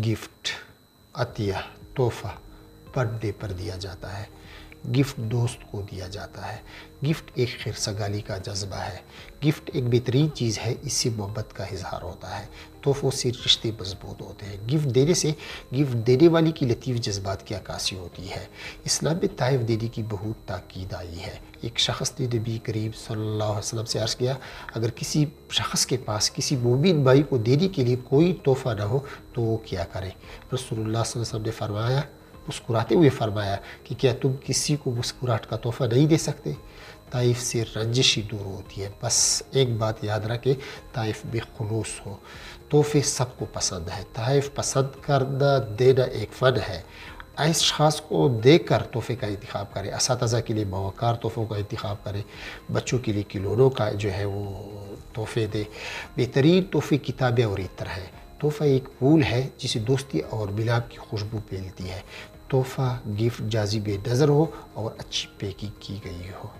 gift Atiya तोहफा birthday पर दिया जाता है गिफ्ट दोस्त को दिया जाता है गिफ्ट एक सगाली का जज्बा है गिफ्ट एक बेहतरीन चीज़ है इससे मोहब्बत का इजहार होता है तोहफ़ों से रिश्ते मजबूत होते हैं गिफ्ट देने से गिफ्ट देने वाली की लतीफ़ जज्बात की अक्सी होती है इस्लाम में तहफ़ देने की बहुत ताकीद आई है एक शख्स ने नबी करीब सल्लल्लाहु अलैहि वसल्लम से अर्ज़ किया अगर किसी शख्स के पास किसी मोमिन भाई को देने के लिए कोई तोहफ़ा ना हो तो वो क्या करें रसोल्ला ने फरमाया मुस्कुराते हुए फरमाया कि क्या तुम किसी को मुस्कुराहट का तोहफा नहीं दे सकते ताइफ से रंजिश ही दूर होती है बस एक बात याद रखें ताइफ बेखलूस खलूस हो तोहफे सबको पसंद है ताइफ पसंद करना देना एक फ़न है इस खास को देख कर तोहफे का इंतखा करें इस के लिए मवाकार तोहफ़ों का इंतखा करें बच्चों के लिए किलोनों का जो है वो तोहफ़े दें बेहतरीन तोहफ़े किताबें और इतर है तोहफ़ा एक फूल है जिसे दोस्ती और मिलाप की खुशबू पेलती है तोहफ़ा गिफ्ट जाजिब नज़र हो और अच्छी पैकिंग की गई हो